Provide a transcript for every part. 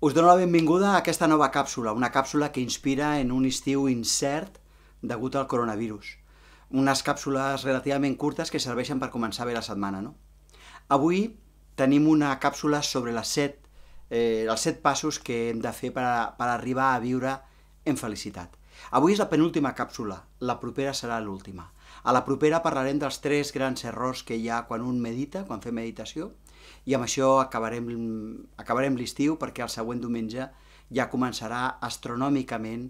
Us dono la benvinguda a aquesta nova càpsula, una càpsula que inspira en un estiu incert degut al coronavirus. Unes càpsules relativament curtes que serveixen per començar bé la setmana, no? Avui tenim una càpsula sobre les set, eh, els set passos que hem de fer per, a, per arribar a viure en felicitat. Avui és la penúltima càpsula, la propera serà l'última. A la propera parlarem dels tres grans errors que hi ha quan un medita, quan fem meditació, i amb això acabarem, acabarem l'estiu perquè el següent diumenge ja començarà astronòmicament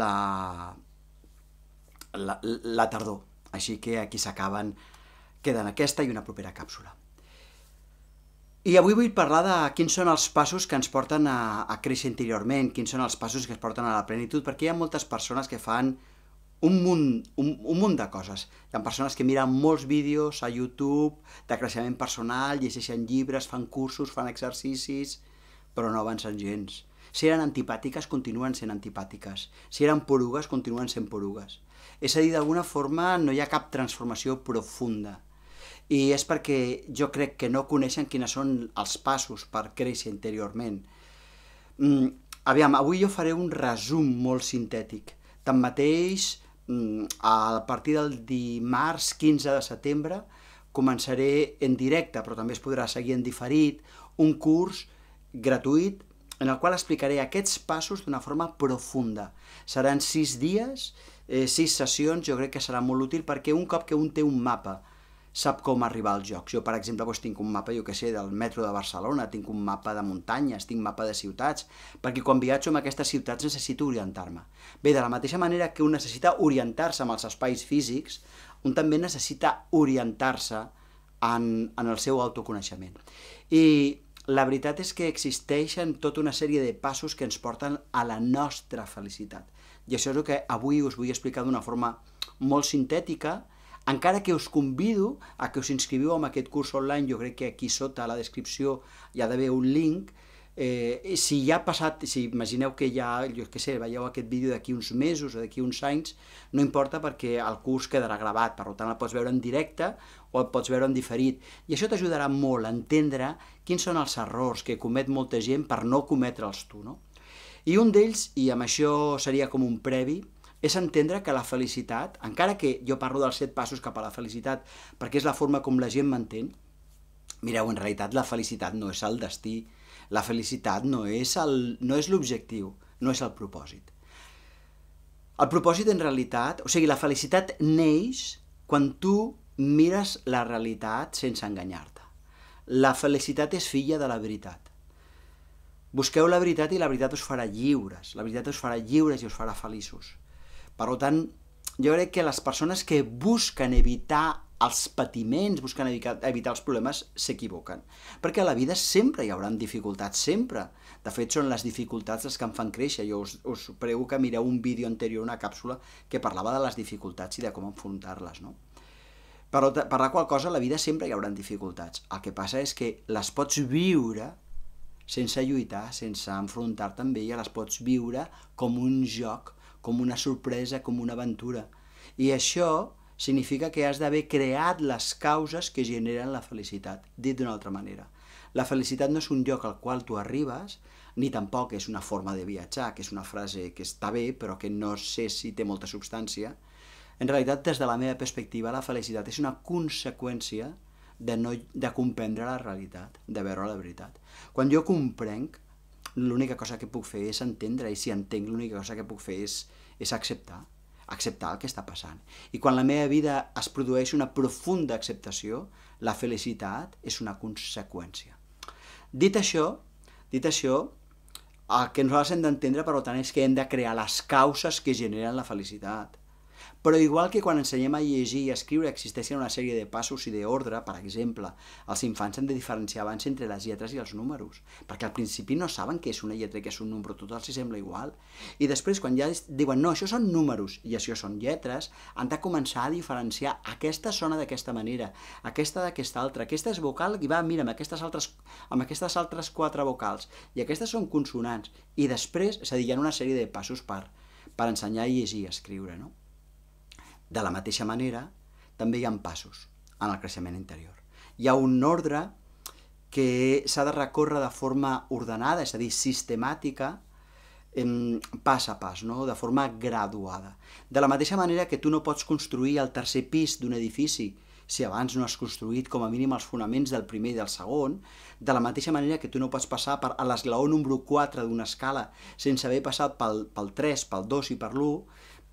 la, la, la tardor. Així que aquí s'acaben, queden aquesta i una propera càpsula. I avui vull parlar de quins són els passos que ens porten a, a créixer interiorment, quins són els passos que ens porten a la plenitud, perquè hi ha moltes persones que fan un munt, un, un munt de coses. Hi ha persones que miren molts vídeos a YouTube de creixement personal, llegeixen llibres, fan cursos, fan exercicis, però no avancen gens. Si eren antipàtiques, continuen sent antipàtiques. Si eren porugues, continuen sent porugues. És a dir, d'alguna forma no hi ha cap transformació profunda. I és perquè jo crec que no coneixen quines són els passos per créixer interiorment. Mm, aviam, avui jo faré un resum molt sintètic. Tanmateix, Mm, a partir del dimarts 15 de setembre començaré en directe, però també es podrà seguir en diferit, un curs gratuït en el qual explicaré aquests passos d'una forma profunda. Seran sis dies, eh, sis sessions, jo crec que serà molt útil perquè un cop que un té un mapa sap com arribar als jocs. Jo, per exemple, doncs, tinc un mapa, jo que sé, del metro de Barcelona, tinc un mapa de muntanyes, tinc mapa de ciutats, perquè quan viatjo en aquestes ciutats necessito orientar-me. Bé, de la mateixa manera que un necessita orientar-se amb els espais físics, un també necessita orientar-se en, en el seu autoconeixement. I la veritat és que existeixen tota una sèrie de passos que ens porten a la nostra felicitat. I això és el que avui us vull explicar d'una forma molt sintètica, encara que us convido a que us inscriviu en aquest curs online, jo crec que aquí sota a la descripció hi ha d'haver un link, eh, si ja ha passat, si imagineu que ja, jo què sé, veieu aquest vídeo d'aquí uns mesos o d'aquí uns anys, no importa perquè el curs quedarà gravat, per tant el pots veure en directe o el pots veure en diferit. I això t'ajudarà molt a entendre quins són els errors que comet molta gent per no cometre'ls tu, no? I un d'ells, i amb això seria com un previ, és entendre que la felicitat, encara que jo parlo dels set passos cap a la felicitat, perquè és la forma com la gent m'entén, mireu, en realitat la felicitat no és el destí, la felicitat no és l'objectiu, no, no és el propòsit. El propòsit en realitat, o sigui, la felicitat neix quan tu mires la realitat sense enganyar-te. La felicitat és filla de la veritat. Busqueu la veritat i la veritat us farà lliures. La veritat us farà lliures i us farà feliços. Per tant, jo crec que les persones que busquen evitar els patiments, busquen evitar els problemes, s'equivoquen. Perquè a la vida sempre hi haurà dificultats, sempre. De fet, són les dificultats les que em fan créixer. Jo us, us prego que mireu un vídeo anterior, una càpsula, que parlava de les dificultats i de com enfrontar-les, no? Per, per la qual cosa, a la vida sempre hi haurà dificultats. El que passa és que les pots viure sense lluitar, sense enfrontar-te amb ella, les pots viure com un joc com una sorpresa, com una aventura. I això significa que has d'haver creat les causes que generen la felicitat, dit d'una altra manera. La felicitat no és un lloc al qual tu arribes, ni tampoc és una forma de viatjar, que és una frase que està bé, però que no sé si té molta substància. En realitat, des de la meva perspectiva, la felicitat és una conseqüència de, no, de comprendre la realitat, de veure la veritat. Quan jo comprenc l'única cosa que puc fer és entendre i si entenc l'única cosa que puc fer és, és acceptar acceptar el que està passant. I quan la meva vida es produeix una profunda acceptació, la felicitat és una conseqüència. Dit això, dit això, el que nosaltres hem d'entendre, per tant, és que hem de crear les causes que generen la felicitat. Però igual que quan ensenyem a llegir i a escriure existeixen una sèrie de passos i d'ordre, per exemple, els infants han de diferenciar abans entre les lletres i els números, perquè al principi no saben què és una lletra i què és un número, tot els sembla igual. I després, quan ja diuen, no, això són números i això són lletres, han de començar a diferenciar aquesta sona d'aquesta manera, aquesta d'aquesta altra, aquesta és vocal i va, mira, amb aquestes altres, amb aquestes altres quatre vocals, i aquestes són consonants. I després, és a dir, hi ha una sèrie de passos per, per ensenyar a llegir i escriure, no? De la mateixa manera, també hi ha passos en el creixement interior. Hi ha un ordre que s'ha de recórrer de forma ordenada, és a dir, sistemàtica, pas a pas, no? de forma graduada. De la mateixa manera que tu no pots construir el tercer pis d'un edifici si abans no has construït com a mínim els fonaments del primer i del segon, de la mateixa manera que tu no pots passar per a l'esglaó número 4 d'una escala sense haver passat pel, pel 3, pel 2 i per l'1,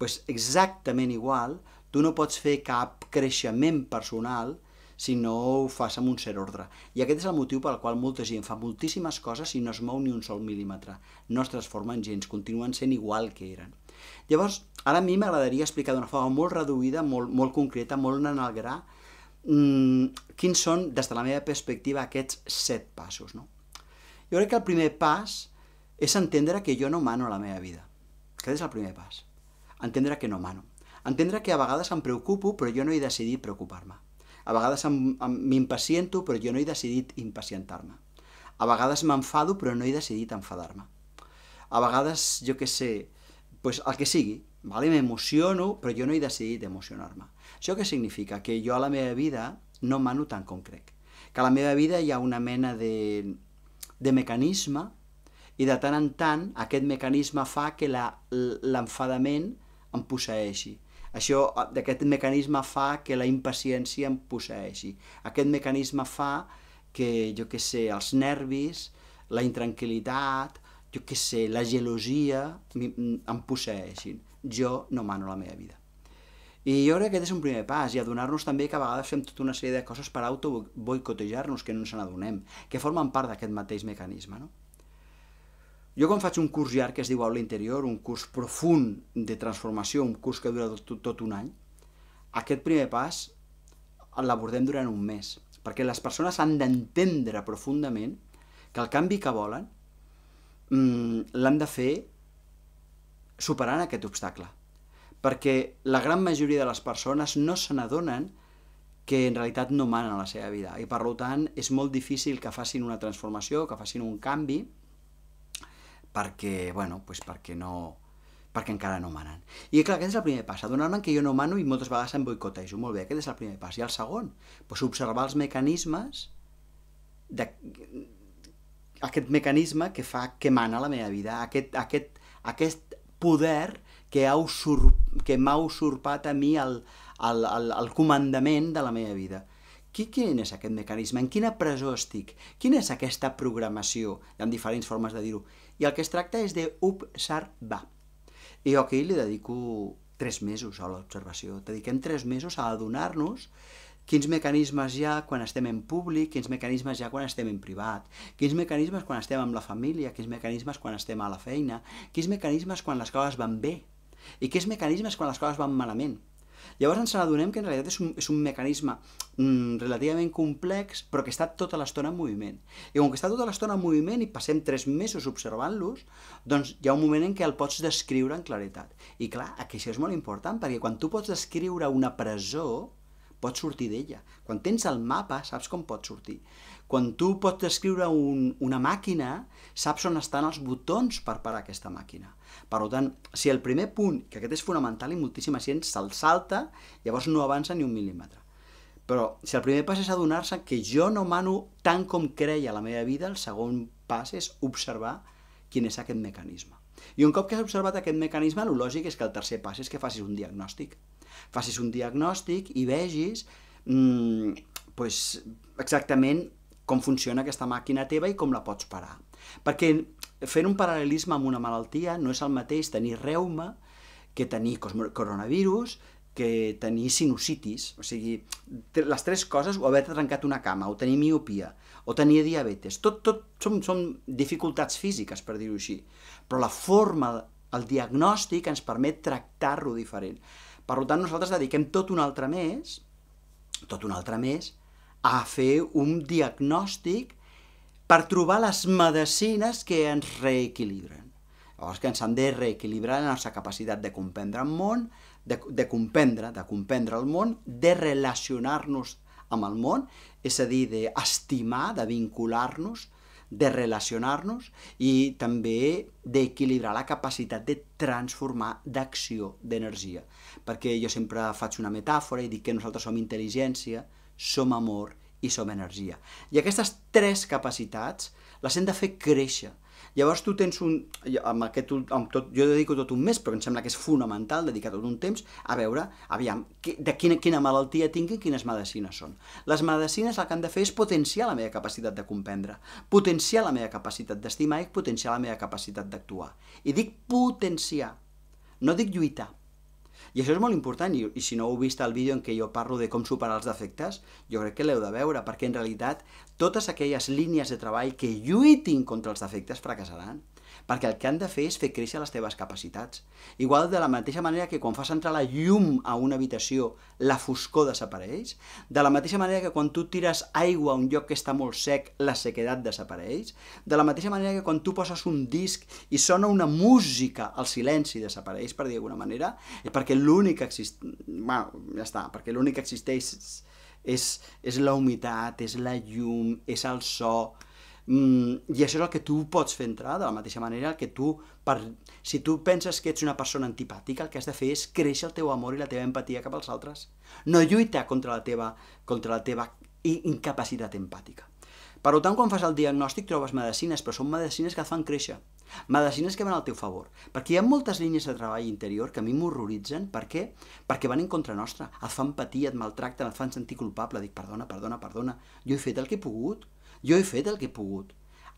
pues exactament igual, tu no pots fer cap creixement personal si no ho fas amb un cert ordre. I aquest és el motiu pel qual molta gent fa moltíssimes coses i no es mou ni un sol mil·límetre. No es transformen gens, continuen sent igual que eren. Llavors, ara a mi m'agradaria explicar d'una forma molt reduïda, molt, molt concreta, molt en el gra, mmm, quins són, des de la meva perspectiva, aquests set passos. No? Jo crec que el primer pas és entendre que jo no mano la meva vida. Aquest és el primer pas entendre que no mano. Entendre que a vegades em preocupo però jo no he decidit preocupar-me. A vegades m'impaciento però jo no he decidit impacientar-me. A vegades m'enfado però no he decidit enfadar-me. A vegades, jo que sé, pues el que sigui, vale? m'emociono però jo no he decidit emocionar-me. Això què significa? Que jo a la meva vida no mano tant com crec. Que a la meva vida hi ha una mena de, de mecanisme i de tant en tant aquest mecanisme fa que l'enfadament em posseixi. Això, d'aquest mecanisme fa que la impaciència em posseixi. Aquest mecanisme fa que, jo que sé, els nervis, la intranquil·litat, jo que sé, la gelosia em posseixin. Jo no mano la meva vida. I jo crec que aquest és un primer pas, i adonar-nos també que a vegades fem tota una sèrie de coses per auto-boicotejar-nos, que no ens n'adonem, que formen part d'aquest mateix mecanisme, no? Jo quan faig un curs llarg que es diu aula interior, un curs profund de transformació, un curs que dura tot, tot un any, aquest primer pas l'abordem durant un mes, perquè les persones han d'entendre profundament que el canvi que volen mm, l'han de fer superant aquest obstacle. Perquè la gran majoria de les persones no se n'adonen que en realitat no manen a la seva vida i per tant és molt difícil que facin una transformació, que facin un canvi, perquè, bueno, pues perquè no perquè encara no manen. I clar, aquest és el primer pas, adonar-me que jo no mano i moltes vegades em boicotejo. Molt bé, aquest és el primer pas. I el segon, pues observar els mecanismes de, aquest mecanisme que fa que mana la meva vida, aquest, aquest, aquest poder que m'ha usurp, que usurpat a mi el, el, el, el comandament de la meva vida. Qui, quin és aquest mecanisme? En quina presó estic? Quina és aquesta programació? Hi ha diferents formes de dir-ho. I el que es tracta és de observar. I jo aquí li dedico tres mesos a l'observació. Dediquem tres mesos a adonar-nos quins mecanismes hi ha quan estem en públic, quins mecanismes hi ha quan estem en privat, quins mecanismes quan estem amb la família, quins mecanismes quan estem a la feina, quins mecanismes quan les coses van bé i quins mecanismes quan les coses van malament. Llavors ens adonem que en realitat és un, és un mecanisme mm, relativament complex, però que està tota l'estona en moviment. I com que està tota l'estona en moviment i passem tres mesos observant-los, doncs hi ha un moment en què el pots descriure en claretat. I clar, això és molt important, perquè quan tu pots descriure una presó, pots sortir d'ella. Quan tens el mapa, saps com pots sortir. Quan tu pots descriure un, una màquina, saps on estan els botons per parar aquesta màquina. Per tant, si el primer punt, que aquest és fonamental i moltíssima gent se'l salta, llavors no avança ni un mil·límetre. Però si el primer pas és adonar-se que jo no mano tant com creia la meva vida, el segon pas és observar quin és aquest mecanisme. I un cop que has observat aquest mecanisme, el lògic és que el tercer pas és que facis un diagnòstic. Facis un diagnòstic i vegis mmm, pues, exactament com funciona aquesta màquina teva i com la pots parar. Perquè fent un paral·lelisme amb una malaltia no és el mateix tenir reuma que tenir coronavirus, que tenir sinusitis, o sigui, les tres coses, o haver trencat una cama, o tenir miopia, o tenir diabetes, tot, tot són, són dificultats físiques, per dir-ho així, però la forma, el diagnòstic ens permet tractar-lo diferent. Per tant, nosaltres dediquem tot un altre mes, tot un altre mes, a fer un diagnòstic per trobar les medicines que ens reequilibren. Llavors que ens han de reequilibrar la nostra capacitat de comprendre el món, de, de comprendre, de comprendre el món, de relacionar-nos amb el món, és a dir, d'estimar, de vincular-nos, de relacionar-nos i també d'equilibrar la capacitat de transformar d'acció, d'energia. Perquè jo sempre faig una metàfora i dic que nosaltres som intel·ligència, som amor i som energia. I aquestes tres capacitats les hem de fer créixer. Llavors tu tens un... Amb aquest, amb tot, jo dedico tot un mes, però em sembla que és fonamental dedicar tot un temps a veure, aviam, de quina, quina malaltia tinc i quines medicines són. Les medicines el que han de fer és potenciar la meva capacitat de comprendre, potenciar la meva capacitat d'estimar i potenciar la meva capacitat d'actuar. I dic potenciar, no dic lluitar, i això és molt important, i, i si no heu vist el vídeo en què jo parlo de com superar els defectes, jo crec que l'heu de veure, perquè en realitat totes aquelles línies de treball que lluitin contra els defectes fracassaran perquè el que han de fer és fer créixer les teves capacitats. Igual de la mateixa manera que quan fas entrar la llum a una habitació, la foscor desapareix, de la mateixa manera que quan tu tires aigua a un lloc que està molt sec, la sequedat desapareix, de la mateixa manera que quan tu poses un disc i sona una música, el silenci desapareix, per dir d'alguna manera, perquè l'únic que existeix... Bueno, ja està, perquè l'únic que existeix és, és la humitat, és la llum, és el so, Mm, I això és el que tu pots fer entrar, de la mateixa manera que tu, per, si tu penses que ets una persona antipàtica, el que has de fer és créixer el teu amor i la teva empatia cap als altres. No lluita contra la teva, contra la teva incapacitat empàtica. Per tant, quan fas el diagnòstic trobes medicines, però són medicines que et fan créixer. Medicines que van al teu favor. Perquè hi ha moltes línies de treball interior que a mi m'horroritzen. Per què? Perquè van en contra nostra. Et fan patir, et maltracten, et fan sentir culpable. Dic, perdona, perdona, perdona. Jo he fet el que he pogut jo he fet el que he pogut.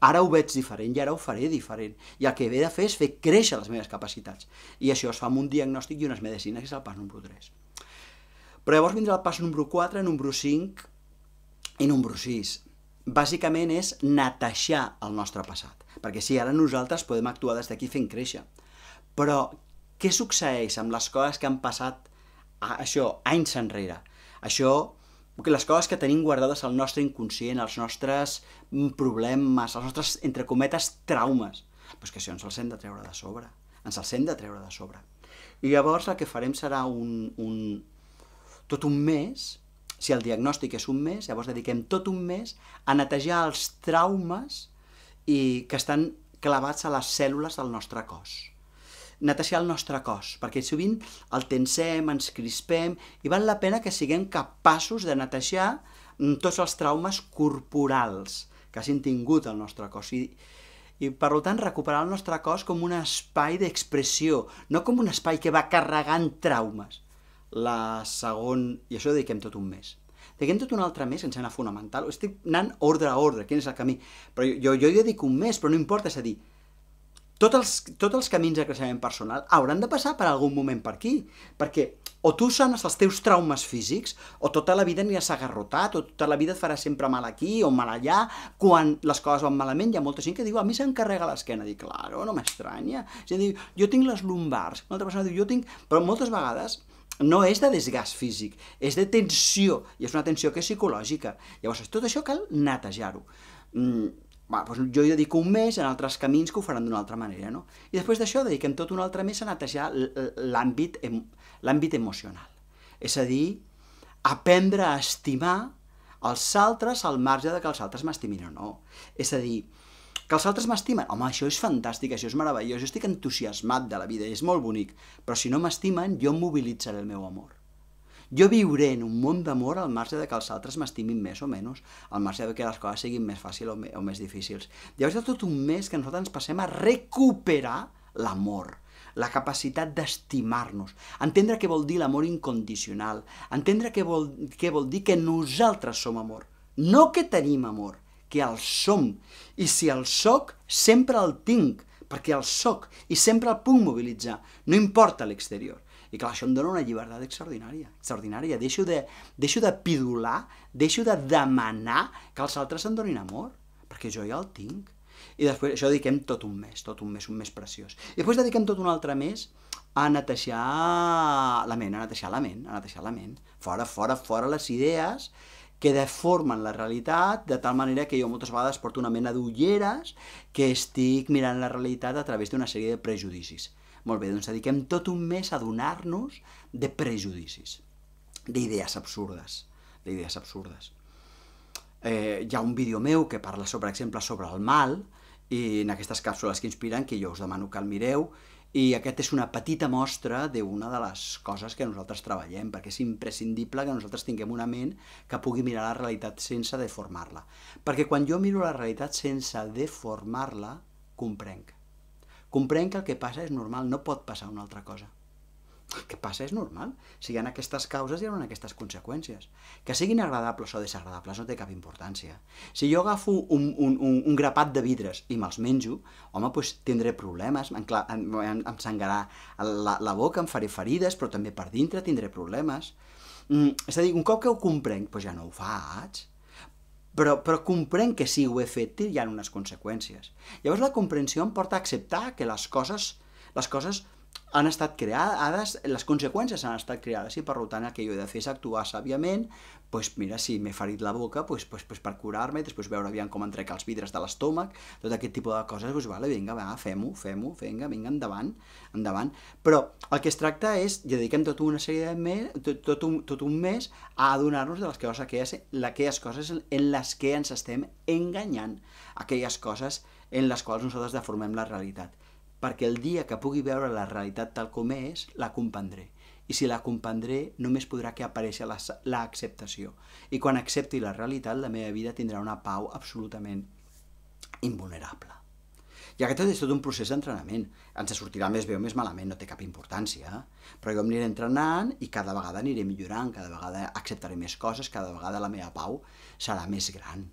Ara ho veig diferent i ara ho faré diferent. I el que he de fer és fer créixer les meves capacitats. I això es fa amb un diagnòstic i unes medicines, que és el pas número 3. Però llavors vindrà el pas número 4, número 5 i número 6. Bàsicament és netejar el nostre passat. Perquè sí, ara nosaltres podem actuar des d'aquí fent créixer. Però què succeeix amb les coses que han passat a, això anys enrere? Això les coses que tenim guardades al nostre inconscient, els nostres mm, problemes, els nostres, entre cometes, traumes. Però que això ens els hem de treure de sobre. Ens els hem de treure de sobre. I llavors el que farem serà un, un, tot un mes, si el diagnòstic és un mes, llavors dediquem tot un mes a netejar els traumes i que estan clavats a les cèl·lules del nostre cos netejar el nostre cos, perquè sovint el tensem, ens crispem, i val la pena que siguem capaços de netejar mm, tots els traumes corporals que hagin tingut el nostre cos. I, i per tant recuperar el nostre cos com un espai d'expressió, no com un espai que va carregant traumes. La segon... I això ho dediquem tot un mes. Dediquem tot un altre mes sense anar fonamental. Estic anant ordre a ordre, quin és el camí. Però jo, jo jo dedico un mes, però no importa, és a dir, tots els, tots els camins de creixement personal hauran de passar per algun moment per aquí, perquè o tu sanes els teus traumes físics, o tota la vida aniràs agarrotat, o tota la vida et farà sempre mal aquí o mal allà, quan les coses van malament hi ha molta gent que diu a mi s'encarrega l'esquena, dic, claro, no m'estranya, gent dir, jo tinc les lumbars, una altra persona diu, jo tinc, però moltes vegades no és de desgast físic, és de tensió, i és una tensió que és psicològica. Llavors, tot això cal netejar-ho. Mm, va, doncs jo hi dedico un mes en altres camins que ho faran d'una altra manera, no? I després d'això dediquem tot un altre mes a netejar l'àmbit emocional. És a dir, aprendre a estimar els altres al marge de que els altres m'estimin o no. És a dir, que els altres m'estimen, home, això és fantàstic, això és meravellós, jo estic entusiasmat de la vida, és molt bonic, però si no m'estimen, jo mobilitzaré el meu amor. Jo viuré en un món d'amor al marge de que els altres m'estimin més o menys, al marge de que les coses siguin més fàcils o, o més difícils. Llavors hi tot un mes que nosaltres ens passem a recuperar l'amor la capacitat d'estimar-nos, entendre què vol dir l'amor incondicional, entendre què vol, què vol dir que nosaltres som amor, no que tenim amor, que el som. I si el soc, sempre el tinc, perquè el soc i sempre el puc mobilitzar, no importa l'exterior. I clar, això em dona una llibertat extraordinària, extraordinària. Deixo de, deixo de pidular, deixo de demanar que els altres em donin amor, perquè jo ja el tinc. I després això dediquem tot un mes, tot un mes, un mes preciós. I després dediquem tot un altre mes a netejar la ment, a netejar la ment, a netejar la ment. Fora, fora, fora les idees que deformen la realitat de tal manera que jo moltes vegades porto una mena d'ulleres que estic mirant la realitat a través d'una sèrie de prejudicis. Molt bé, doncs dediquem tot un mes a donar-nos de prejudicis, d'idees absurdes, d'idees absurdes. Eh, hi ha un vídeo meu que parla, sobre exemple, sobre el mal, i en aquestes càpsules que inspiren, que jo us demano que el mireu, i aquest és una petita mostra d'una de les coses que nosaltres treballem, perquè és imprescindible que nosaltres tinguem una ment que pugui mirar la realitat sense deformar-la. Perquè quan jo miro la realitat sense deformar-la, comprenc. Comprenc que el que passa és normal, no pot passar una altra cosa. El que passa és normal. Si hi ha aquestes causes, hi ha aquestes conseqüències. Que siguin agradables o desagradables no té cap importància. Si jo agafo un, un, un, un grapat de vidres i me'ls menjo, home, doncs tindré problemes, em, em, em, em sangrarà la, la boca, em faré ferides, però també per dintre tindré problemes. Mm, és a dir, un cop que ho comprenc, doncs ja no ho faig però, però comprenc que si ho he fet hi ha unes conseqüències. Llavors la comprensió em porta a acceptar que les coses, les coses han estat creades, les conseqüències han estat creades i per tant el que jo he de fer és actuar sàviament, doncs mira, si m'he ferit la boca, doncs, pues, pues per curar-me, després veure aviam com entrec els vidres de l'estómac, tot aquest tipus de coses, doncs vale, vinga, va, fem-ho, fem-ho, vinga, vinga, endavant, endavant. Però el que es tracta és, ja dediquem tota una sèrie de mes, tot, tot, un, tot un mes a adonar-nos de les coses, aquelles, aquelles coses en les que ens estem enganyant, aquelles coses en les quals nosaltres deformem la realitat perquè el dia que pugui veure la realitat tal com és, la comprendré. I si la comprendré, només podrà que apareixi l'acceptació. I quan accepti la realitat, la meva vida tindrà una pau absolutament invulnerable. I aquest és tot un procés d'entrenament. Ens sortirà més bé o més malament, no té cap importància. Eh? Però jo em aniré entrenant i cada vegada aniré millorant, cada vegada acceptaré més coses, cada vegada la meva pau serà més gran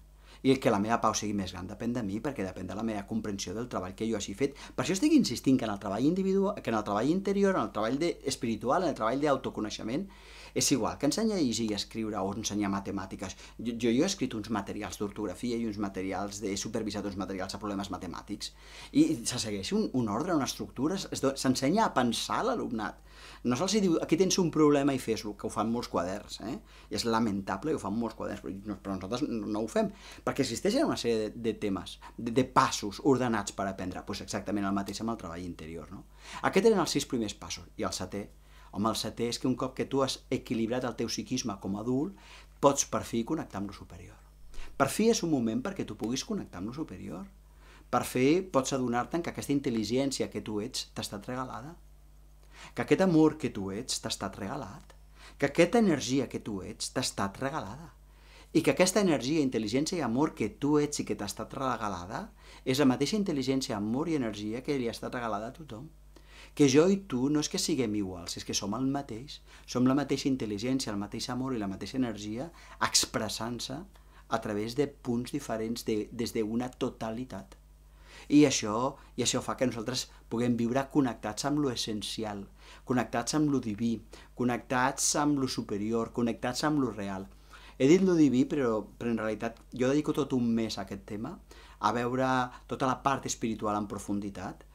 i que la meva pau sigui més gran depèn de mi perquè depèn de la meva comprensió del treball que jo hagi fet. Per això estic insistint que en el treball individual, que en el treball interior, en el treball de, espiritual, en el treball d'autoconeixement, és igual que ensenya a llegir i escriure o ensenyar matemàtiques. Jo, jo, jo he escrit uns materials d'ortografia i uns materials de supervisar uns materials a problemes matemàtics i se segueix un, un ordre, una estructura, s'ensenya a pensar l'alumnat. No se'ls diu, aquí tens un problema i fes-lo, que ho fan molts quaderns, eh? I és lamentable que ho fan molts quaderns, però, però nosaltres no ho fem, perquè existeixen una sèrie de, de temes, de, de passos ordenats per aprendre, doncs exactament el mateix amb el treball interior, no? Aquests eren els sis primers passos, i el setè Home, el setè és que un cop que tu has equilibrat el teu psiquisme com a adult, pots per fi connectar amb lo superior. Per fi és un moment perquè tu puguis connectar amb lo superior. Per fer pots adonar te que aquesta intel·ligència que tu ets t'ha estat regalada, que aquest amor que tu ets t'ha estat regalat, que aquesta energia que tu ets t'ha estat regalada i que aquesta energia, intel·ligència i amor que tu ets i que t'ha estat regalada és la mateixa intel·ligència, amor i energia que li ha estat regalada a tothom que jo i tu no és que siguem iguals, és que som el mateix, som la mateixa intel·ligència, el mateix amor i la mateixa energia expressant-se a través de punts diferents de, des d'una totalitat. I això, I això fa que nosaltres puguem viure connectats amb lo essencial, connectats amb lo diví, connectats amb lo superior, connectats amb lo real. He dit lo diví, però, però en realitat jo dedico tot un mes a aquest tema, a veure tota la part espiritual en profunditat,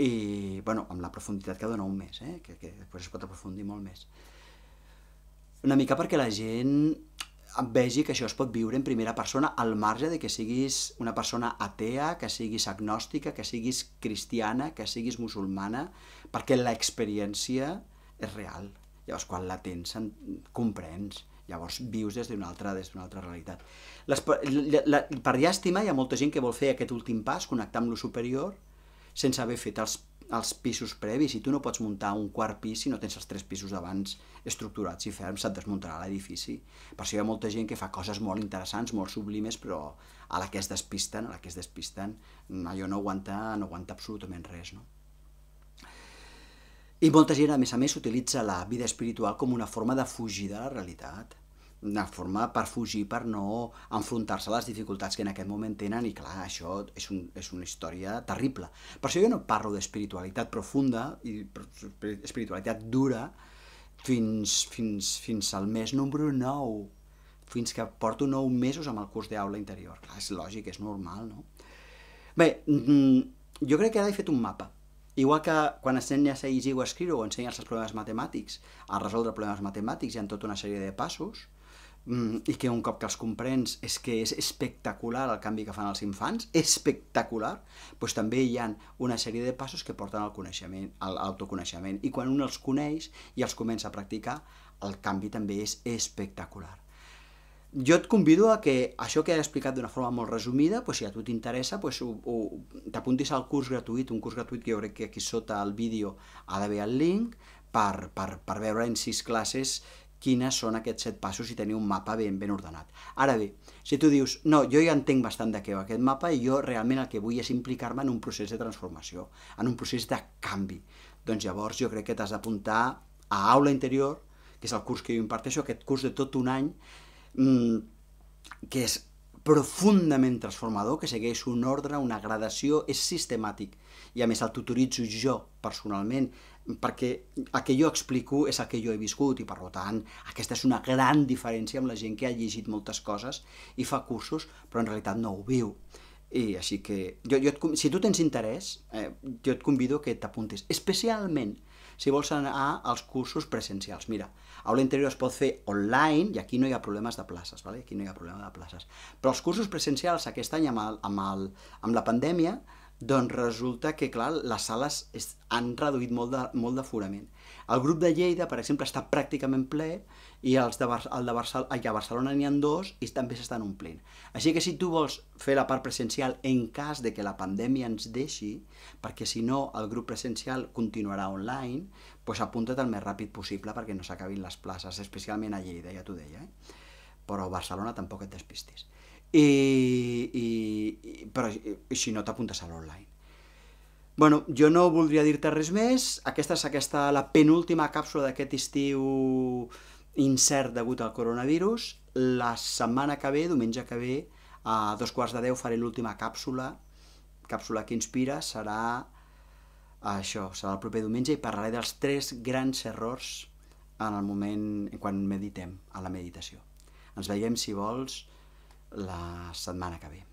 i bueno, amb la profunditat que dona un mes, eh? que, que després es pot aprofundir molt més. Una mica perquè la gent vegi que això es pot viure en primera persona al marge de que siguis una persona atea, que siguis agnòstica, que siguis cristiana, que siguis musulmana, perquè l'experiència és real. Llavors, quan la tens, en... comprens. Llavors, vius des d'una altra, des d'una altra realitat. Les, la, la, per llàstima, hi ha molta gent que vol fer aquest últim pas, connectar amb lo superior, sense haver fet els, els pisos previs i tu no pots muntar un quart pis si no tens els tres pisos abans estructurats i ferms, se't desmuntarà l'edifici. Per això hi ha molta gent que fa coses molt interessants, molt sublimes, però a la que es despisten, a la que es despisten, allò no aguanta, no aguanta absolutament res, no? I molta gent, a més a més, utilitza la vida espiritual com una forma de fugir de la realitat una forma per fugir, per no enfrontar-se a les dificultats que en aquest moment tenen i clar, això és, un, és una història terrible. Per això jo no parlo d'espiritualitat profunda i espiritualitat dura fins, fins, fins al mes número 9, fins que porto 9 mesos amb el curs d'aula interior. Clar, és lògic, és normal, no? Bé, mm, jo crec que ara he fet un mapa. Igual que quan ensenyes a llegir o escriure o ensenyes els problemes matemàtics, a resoldre problemes matemàtics hi ha tota una sèrie de passos, Mm, i que un cop que els comprens és que és espectacular el canvi que fan els infants, espectacular, doncs també hi ha una sèrie de passos que porten al coneixement, a l'autoconeixement. I quan un els coneix i els comença a practicar, el canvi també és espectacular. Jo et convido a que això que he explicat d'una forma molt resumida, doncs si a tu t'interessa, doncs t'apuntis al curs gratuït, un curs gratuït que jo crec que aquí sota el vídeo ha d'haver el link, per, per, per veure en sis classes quines són aquests set passos i tenir un mapa ben ben ordenat. Ara bé, si tu dius, no, jo ja entenc bastant de què va aquest mapa i jo realment el que vull és implicar-me en un procés de transformació, en un procés de canvi, doncs llavors jo crec que t'has d'apuntar a Aula Interior, que és el curs que jo imparteixo, aquest curs de tot un any, mm, que és profundament transformador, que segueix un ordre, una gradació, és sistemàtic. I a més el tutoritzo jo personalment, perquè el que jo explico és el que jo he viscut i per tant aquesta és una gran diferència amb la gent que ha llegit moltes coses i fa cursos però en realitat no ho viu i així que jo, jo et, si tu tens interès eh, jo et convido que t'apuntis especialment si vols anar als cursos presencials. Mira, a l'interior es pot fer online i aquí no hi ha problemes de places, vale? aquí no hi ha problema de places. Però els cursos presencials aquest any amb, el, amb, el, amb la pandèmia doncs resulta que, clar, les sales es, han reduït molt de, molt d'aforament. El grup de Lleida, per exemple, està pràcticament ple i els de, Bar el de Barcelona, allà a Barcelona n'hi ha dos i també s'estan omplint. Així que si tu vols fer la part presencial en cas de que la pandèmia ens deixi, perquè si no el grup presencial continuarà online, doncs apunta't el més ràpid possible perquè no s'acabin les places, especialment a Lleida, ja t'ho deia. Eh? Però a Barcelona tampoc et despistis. I, i, i però si no t'apuntes a l'online. Bueno, jo no voldria dir-te res més. Aquesta és aquesta, la penúltima càpsula d'aquest estiu incert degut al coronavirus. La setmana que ve, diumenge que ve, a dos quarts de deu faré l'última càpsula. Càpsula que inspira serà això, serà el proper diumenge i parlaré dels tres grans errors en el moment quan meditem, a la meditació. Ens veiem, si vols, la setmana que ve.